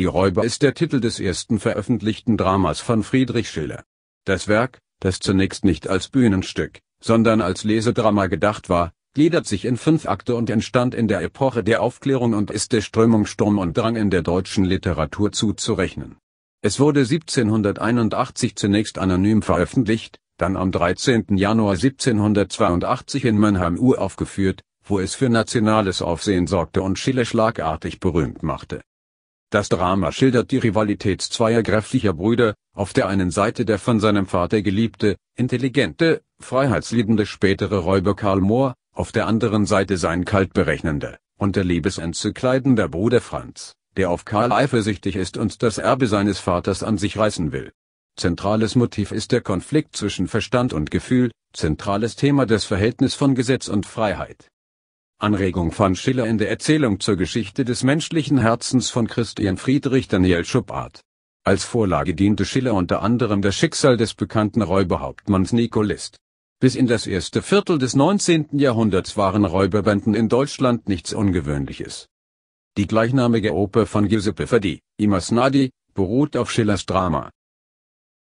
Die Räuber ist der Titel des ersten veröffentlichten Dramas von Friedrich Schiller. Das Werk, das zunächst nicht als Bühnenstück, sondern als Lesedrama gedacht war, gliedert sich in fünf Akte und entstand in der Epoche der Aufklärung und ist der Strömung Sturm und Drang in der deutschen Literatur zuzurechnen. Es wurde 1781 zunächst anonym veröffentlicht, dann am 13. Januar 1782 in Mannheim uraufgeführt, wo es für nationales Aufsehen sorgte und Schiller schlagartig berühmt machte. Das Drama schildert die Rivalität zweier kräftiger Brüder, auf der einen Seite der von seinem Vater geliebte, intelligente, freiheitsliebende spätere Räuber Karl Mohr, auf der anderen Seite sein kaltberechnender, unter Liebesänze kleidender Bruder Franz, der auf Karl eifersüchtig ist und das Erbe seines Vaters an sich reißen will. Zentrales Motiv ist der Konflikt zwischen Verstand und Gefühl, zentrales Thema das Verhältnis von Gesetz und Freiheit. Anregung von Schiller in der Erzählung zur Geschichte des menschlichen Herzens von Christian Friedrich Daniel Schuppart. Als Vorlage diente Schiller unter anderem das Schicksal des bekannten Räuberhauptmanns Nicolist. Bis in das erste Viertel des 19. Jahrhunderts waren Räuberbanden in Deutschland nichts Ungewöhnliches. Die gleichnamige Oper von Giuseppe Verdi, Imasnadi, beruht auf Schillers Drama